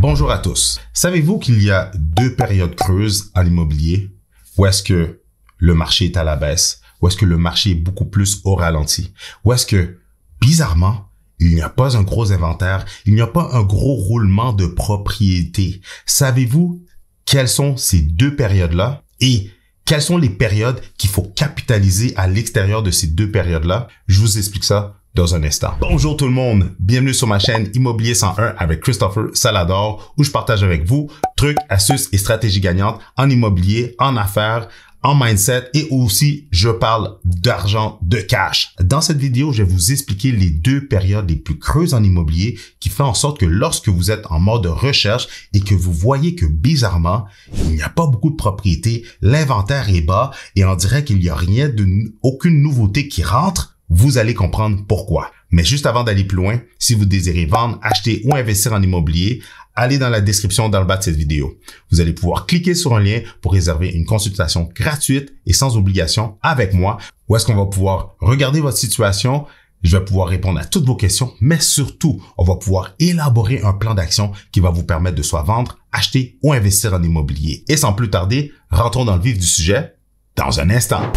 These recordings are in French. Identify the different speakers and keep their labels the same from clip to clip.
Speaker 1: Bonjour à tous. Savez-vous qu'il y a deux périodes creuses à l'immobilier où est-ce que le marché est à la baisse, Ou est-ce que le marché est beaucoup plus au ralenti, où est-ce que, bizarrement, il n'y a pas un gros inventaire, il n'y a pas un gros roulement de propriété Savez-vous quelles sont ces deux périodes-là et quelles sont les périodes qu'il faut capitaliser à l'extérieur de ces deux périodes-là? Je vous explique ça dans un instant. Bonjour tout le monde, bienvenue sur ma chaîne Immobilier 101 avec Christopher Salador où je partage avec vous trucs, astuces et stratégies gagnantes en immobilier, en affaires, en mindset et aussi je parle d'argent de cash. Dans cette vidéo, je vais vous expliquer les deux périodes les plus creuses en immobilier qui fait en sorte que lorsque vous êtes en mode recherche et que vous voyez que bizarrement, il n'y a pas beaucoup de propriétés, l'inventaire est bas et on dirait qu'il n'y a rien de, aucune nouveauté qui rentre, vous allez comprendre pourquoi. Mais juste avant d'aller plus loin, si vous désirez vendre, acheter ou investir en immobilier, allez dans la description dans le bas de cette vidéo. Vous allez pouvoir cliquer sur un lien pour réserver une consultation gratuite et sans obligation avec moi, où est-ce qu'on va pouvoir regarder votre situation, je vais pouvoir répondre à toutes vos questions, mais surtout, on va pouvoir élaborer un plan d'action qui va vous permettre de soit vendre, acheter ou investir en immobilier. Et sans plus tarder, rentrons dans le vif du sujet dans un instant.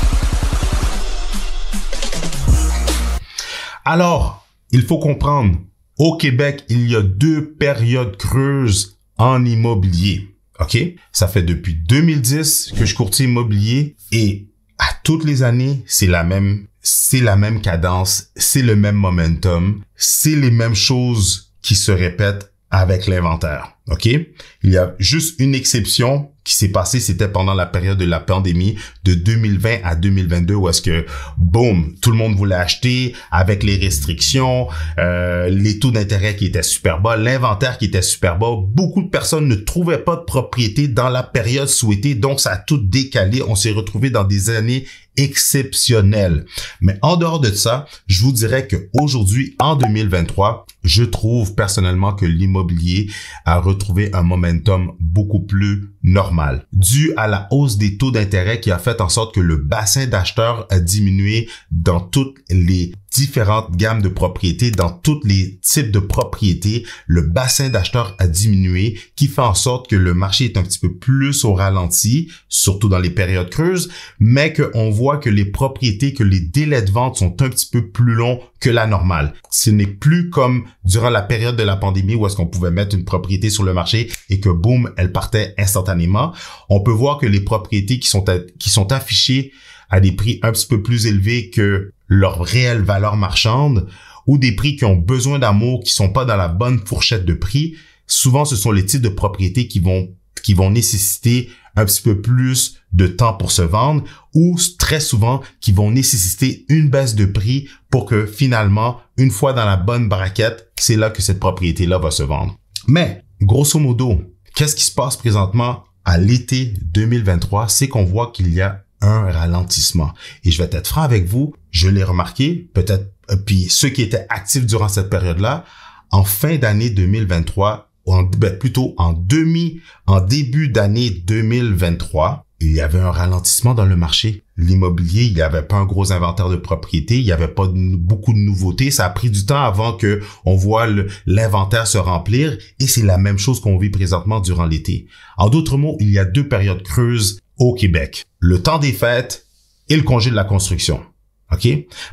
Speaker 1: Alors, il faut comprendre, au Québec, il y a deux périodes creuses en immobilier. OK? Ça fait depuis 2010 que je courtis immobilier et à toutes les années, c'est la même, c'est la même cadence, c'est le même momentum, c'est les mêmes choses qui se répètent avec l'inventaire. OK? Il y a juste une exception qui s'est passée, c'était pendant la période de la pandémie de 2020 à 2022 où est-ce que, boum, tout le monde voulait acheter avec les restrictions, euh, les taux d'intérêt qui étaient super bas, l'inventaire qui était super bas. Beaucoup de personnes ne trouvaient pas de propriété dans la période souhaitée, donc ça a tout décalé. On s'est retrouvé dans des années exceptionnelles. Mais en dehors de ça, je vous dirais qu'aujourd'hui, en 2023, je trouve personnellement que l'immobilier a retrouvé un momentum beaucoup plus normal, dû à la hausse des taux d'intérêt qui a fait en sorte que le bassin d'acheteurs a diminué dans toutes les différentes gammes de propriétés, dans tous les types de propriétés, le bassin d'acheteurs a diminué, qui fait en sorte que le marché est un petit peu plus au ralenti, surtout dans les périodes creuses, mais qu'on voit que les propriétés, que les délais de vente sont un petit peu plus longs que la normale. Ce n'est plus comme durant la période de la pandémie où est-ce qu'on pouvait mettre une propriété sur le marché et que boum, elle partait instantanément. On peut voir que les propriétés qui sont, qui sont affichées à des prix un petit peu plus élevés que leur réelle valeur marchande ou des prix qui ont besoin d'amour, qui sont pas dans la bonne fourchette de prix, souvent ce sont les types de propriétés qui vont qui vont nécessiter un petit peu plus de temps pour se vendre ou très souvent qui vont nécessiter une baisse de prix pour que finalement, une fois dans la bonne braquette, c'est là que cette propriété-là va se vendre. Mais, grosso modo, qu'est-ce qui se passe présentement à l'été 2023? C'est qu'on voit qu'il y a un ralentissement. Et je vais être franc avec vous, je l'ai remarqué, peut-être, euh, puis ceux qui étaient actifs durant cette période-là, en fin d'année 2023, en, ben, plutôt en demi, en début d'année 2023, il y avait un ralentissement dans le marché. L'immobilier, il n'y avait pas un gros inventaire de propriétés, il n'y avait pas beaucoup de nouveautés. Ça a pris du temps avant que on voit l'inventaire se remplir et c'est la même chose qu'on vit présentement durant l'été. En d'autres mots, il y a deux périodes creuses au Québec. Le temps des fêtes et le congé de la construction.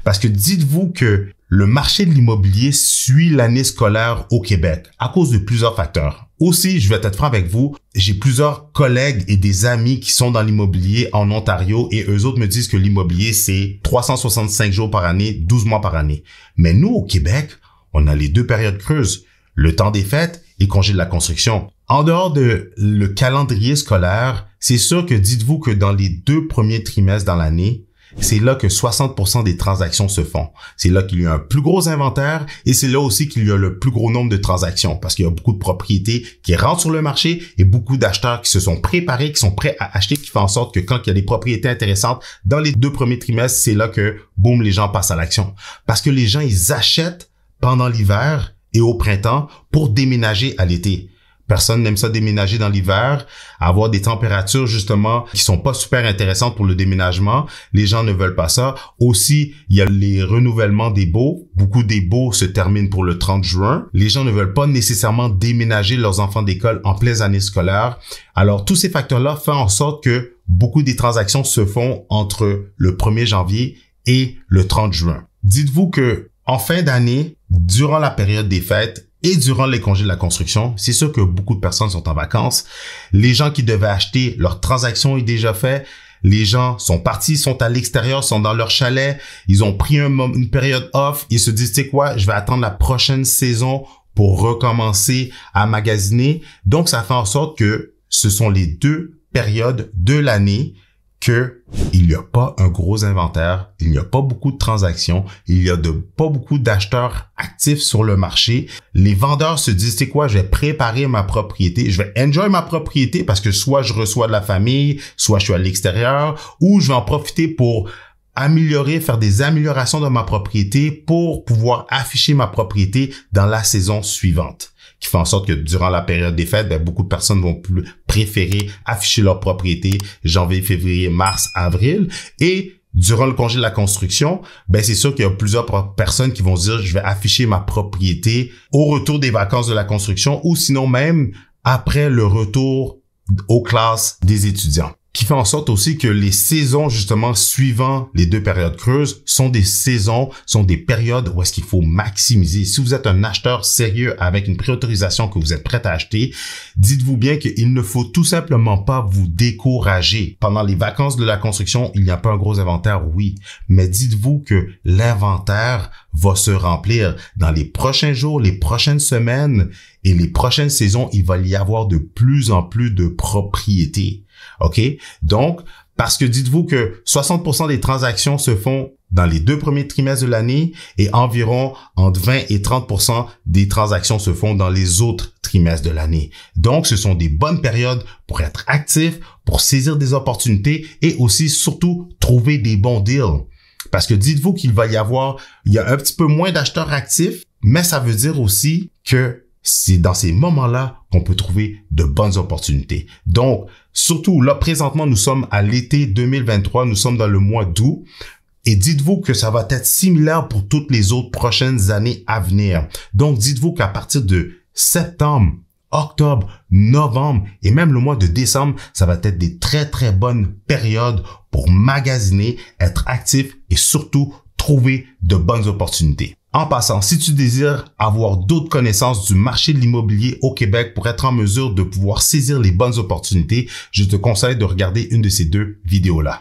Speaker 1: Parce que dites-vous que le marché de l'immobilier suit l'année scolaire au Québec à cause de plusieurs facteurs. Aussi, je vais être franc avec vous, j'ai plusieurs collègues et des amis qui sont dans l'immobilier en Ontario et eux autres me disent que l'immobilier, c'est 365 jours par année, 12 mois par année. Mais nous, au Québec, on a les deux périodes creuses, le temps des fêtes et congé de la construction. En dehors de le calendrier scolaire, c'est sûr que dites-vous que dans les deux premiers trimestres dans l'année, c'est là que 60% des transactions se font. C'est là qu'il y a un plus gros inventaire et c'est là aussi qu'il y a le plus gros nombre de transactions parce qu'il y a beaucoup de propriétés qui rentrent sur le marché et beaucoup d'acheteurs qui se sont préparés, qui sont prêts à acheter, qui font en sorte que quand il y a des propriétés intéressantes dans les deux premiers trimestres, c'est là que boum, les gens passent à l'action parce que les gens ils achètent pendant l'hiver et au printemps pour déménager à l'été. Personne n'aime ça déménager dans l'hiver, avoir des températures justement qui sont pas super intéressantes pour le déménagement. Les gens ne veulent pas ça. Aussi, il y a les renouvellements des baux. Beaucoup des baux se terminent pour le 30 juin. Les gens ne veulent pas nécessairement déménager leurs enfants d'école en pleine année scolaire. Alors, tous ces facteurs-là font en sorte que beaucoup des transactions se font entre le 1er janvier et le 30 juin. Dites-vous que en fin d'année, durant la période des fêtes, et durant les congés de la construction, c'est sûr que beaucoup de personnes sont en vacances. Les gens qui devaient acheter, leur transaction est déjà fait. Les gens sont partis, sont à l'extérieur, sont dans leur chalet. Ils ont pris une période off. Ils se disent, tu sais quoi, je vais attendre la prochaine saison pour recommencer à magasiner. Donc, ça fait en sorte que ce sont les deux périodes de l'année que il n'y a pas un gros inventaire, il n'y a pas beaucoup de transactions, il n'y a de, pas beaucoup d'acheteurs actifs sur le marché. Les vendeurs se disent, c'est quoi, je vais préparer ma propriété, je vais enjoy ma propriété parce que soit je reçois de la famille, soit je suis à l'extérieur, ou je vais en profiter pour améliorer, faire des améliorations dans ma propriété pour pouvoir afficher ma propriété dans la saison suivante qui fait en sorte que durant la période des fêtes, ben, beaucoup de personnes vont plus préférer afficher leur propriété janvier, février, mars, avril. Et durant le congé de la construction, ben c'est sûr qu'il y a plusieurs personnes qui vont dire je vais afficher ma propriété au retour des vacances de la construction ou sinon même après le retour aux classes des étudiants qui fait en sorte aussi que les saisons justement suivant les deux périodes creuses sont des saisons, sont des périodes où est-ce qu'il faut maximiser. Si vous êtes un acheteur sérieux avec une préautorisation que vous êtes prêt à acheter, dites-vous bien qu'il ne faut tout simplement pas vous décourager. Pendant les vacances de la construction, il n'y a pas un gros inventaire, oui, mais dites-vous que l'inventaire va se remplir dans les prochains jours, les prochaines semaines et les prochaines saisons, il va y avoir de plus en plus de propriétés. OK? Donc, parce que dites-vous que 60% des transactions se font dans les deux premiers trimestres de l'année et environ entre 20 et 30% des transactions se font dans les autres trimestres de l'année. Donc, ce sont des bonnes périodes pour être actif, pour saisir des opportunités et aussi, surtout, trouver des bons deals. Parce que dites-vous qu'il va y avoir, il y a un petit peu moins d'acheteurs actifs, mais ça veut dire aussi que c'est dans ces moments-là qu'on peut trouver de bonnes opportunités. Donc, surtout là, présentement, nous sommes à l'été 2023, nous sommes dans le mois d'août. Et dites-vous que ça va être similaire pour toutes les autres prochaines années à venir. Donc, dites-vous qu'à partir de septembre, octobre, novembre et même le mois de décembre, ça va être des très très bonnes périodes pour magasiner, être actif et surtout trouver de bonnes opportunités. En passant, si tu désires avoir d'autres connaissances du marché de l'immobilier au Québec pour être en mesure de pouvoir saisir les bonnes opportunités, je te conseille de regarder une de ces deux vidéos-là.